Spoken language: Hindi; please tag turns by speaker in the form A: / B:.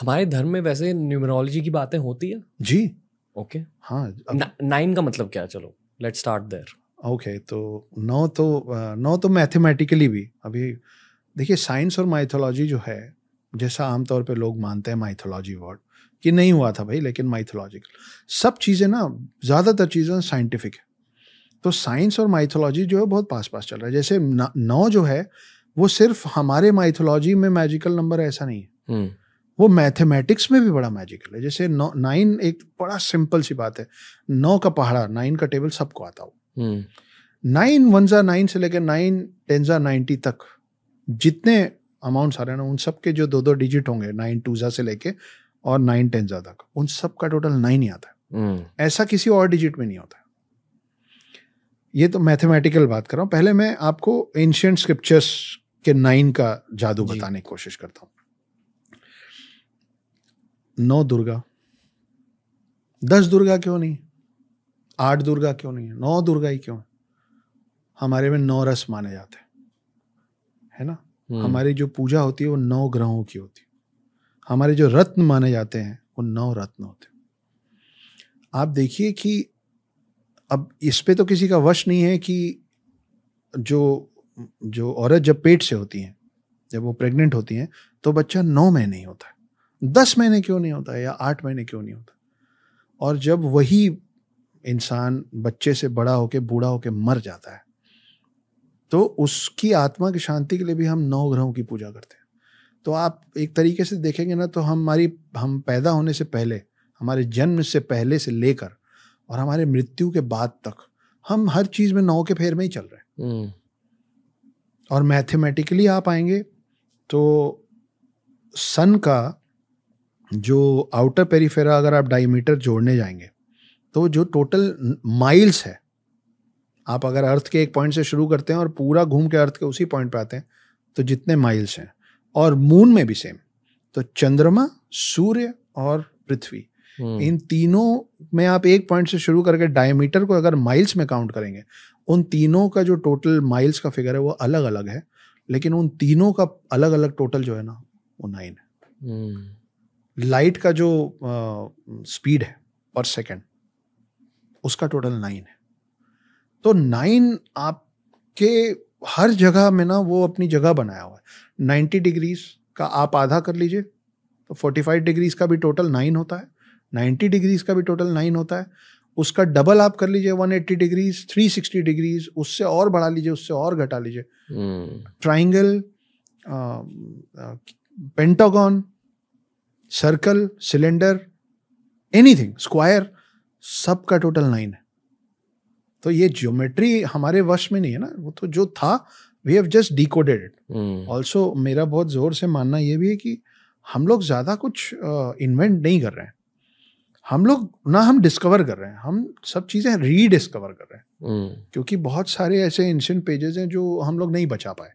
A: हमारे धर्म में वैसे न्यूमरोलॉजी की बातें होती है जी ओके okay. हाँ नाइन का मतलब क्या चलो लेट स्टार्ट देर ओके तो नौ तो नौ तो मैथमेटिकली भी अभी देखिए साइंस और माइथोलॉजी जो है जैसा आमतौर पे लोग मानते हैं माइथोलॉजी वर्ड कि नहीं हुआ था भाई लेकिन माइथोलॉजिकल सब चीज़ें ना ज़्यादातर चीज़ें साइंटिफिक है तो साइंस और माइथोलॉजी जो है बहुत पास पास चल रहा है जैसे नौ जो है वो सिर्फ हमारे माइथोलॉजी में मैजिकल नंबर ऐसा नहीं है हम्म। वो मैथमेटिक्स में भी बड़ा मैजिकल है जैसे नौ नाइन एक बड़ा सिंपल सी बात है नौ का पहाड़ा नाइन का टेबल सबको आता हो नाइन वन जा नाइन से लेकर नाइन टेन जा नाइनटी तक जितने अमाउंट्स आ रहे हैं ना उन सब के जो दो दो डिजिट होंगे नाइन टू जा से लेके और नाइन टेन जा तक उन सब का टोटल नाइन ही आता है हम्म। ऐसा किसी और डिजिट में नहीं होता ये तो मैथमेटिकल बात कर रहा हूँ पहले मैं आपको एंशियंट स्क्रिप्चर्स के नाइन का जादू बताने की कोशिश करता हूँ नौ दुर्गा दस दुर्गा क्यों नहीं आठ दुर्गा क्यों नहीं है नौ दुर्गा ही क्यों है हमारे में नौ रस माने जाते हैं है ना हम्म। हमारी जो पूजा होती है वो नौ ग्रहों की होती है हमारे जो रत्न माने जाते हैं वो नौ रत्न होते हैं आप देखिए कि अब इस पे तो किसी का वश नहीं है कि जो जो औरत जब पेट से होती है जब वो प्रेग्नेंट होती हैं तो बच्चा नौ महीने ही होता है दस महीने क्यों नहीं होता या आठ महीने क्यों नहीं होता और जब वही इंसान बच्चे से बड़ा होके बूढ़ा होके मर जाता है तो उसकी आत्मा की शांति के लिए भी हम नौ ग्रहों की पूजा करते हैं तो आप एक तरीके से देखेंगे ना तो हमारी हम पैदा होने से पहले हमारे जन्म से पहले से लेकर और हमारे मृत्यु के बाद तक हम हर चीज में नौ के फेर में ही चल रहे हैं हम्म। और मैथमेटिकली आप आएंगे तो सन का जो आउटर पेरीफेरा अगर आप डायमीटर जोड़ने जाएंगे तो जो टोटल माइल्स है आप अगर अर्थ के एक पॉइंट से शुरू करते हैं और पूरा घूम के अर्थ के उसी पॉइंट पर आते हैं तो जितने माइल्स हैं और मून में भी सेम तो चंद्रमा सूर्य और पृथ्वी हम्म। इन तीनों में आप एक पॉइंट से शुरू करके डायमीटर को अगर माइल्स में काउंट करेंगे उन तीनों का जो टोटल माइल्स का फिगर है वो अलग अलग है लेकिन उन तीनों का अलग अलग टोटल जो है ना वो नाइन है हम्म। लाइट का जो स्पीड है पर सेकेंड उसका टोटल नाइन है तो नाइन आपके हर जगह में ना वो अपनी जगह बनाया हुआ है नाइन्टी डिग्रीज का आप आधा कर लीजिए तो फोर्टी फाइव डिग्रीज का भी टोटल नाइन होता है नाइन्टी डिग्रीज का भी टोटल नाइन होता है उसका डबल आप कर लीजिए one eighty degrees three sixty degrees उससे और बढ़ा लीजिए उससे और घटा लीजिए हम्म। Triangle pentagon circle cylinder anything square सब का टोटल नाइन है तो ये ज्योमेट्री हमारे वश में नहीं है ना वो तो जो था we have just decoded it also मेरा बहुत जोर से मानना ये भी है कि हम लोग ज़्यादा कुछ इन्वेंट uh, नहीं कर रहे हैं हम लोग ना हम डिस्कवर कर रहे हैं हम सब चीज़ें रीडिस्कवर कर रहे हैं mm. क्योंकि बहुत सारे ऐसे एंशियंट पेजेस हैं जो हम लोग नहीं बचा पाए